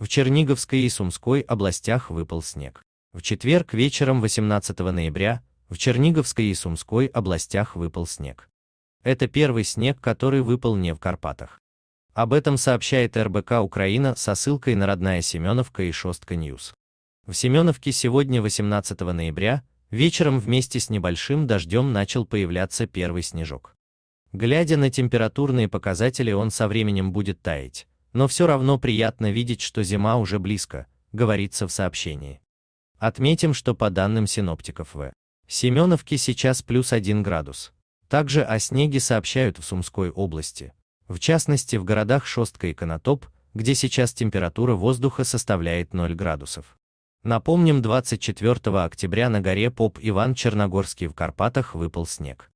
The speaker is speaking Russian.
В Черниговской и Сумской областях выпал снег. В четверг вечером 18 ноября в Черниговской и Сумской областях выпал снег. Это первый снег, который выпал не в Карпатах. Об этом сообщает РБК Украина со ссылкой на родная Семеновка и Шостка Ньюс. В Семеновке сегодня 18 ноября вечером вместе с небольшим дождем начал появляться первый снежок. Глядя на температурные показатели он со временем будет таять но все равно приятно видеть, что зима уже близко, говорится в сообщении. Отметим, что по данным синоптиков в Семеновке сейчас плюс 1 градус. Также о снеге сообщают в Сумской области, в частности в городах Шостка и Конотоп, где сейчас температура воздуха составляет 0 градусов. Напомним, 24 октября на горе Поп-Иван Черногорский в Карпатах выпал снег.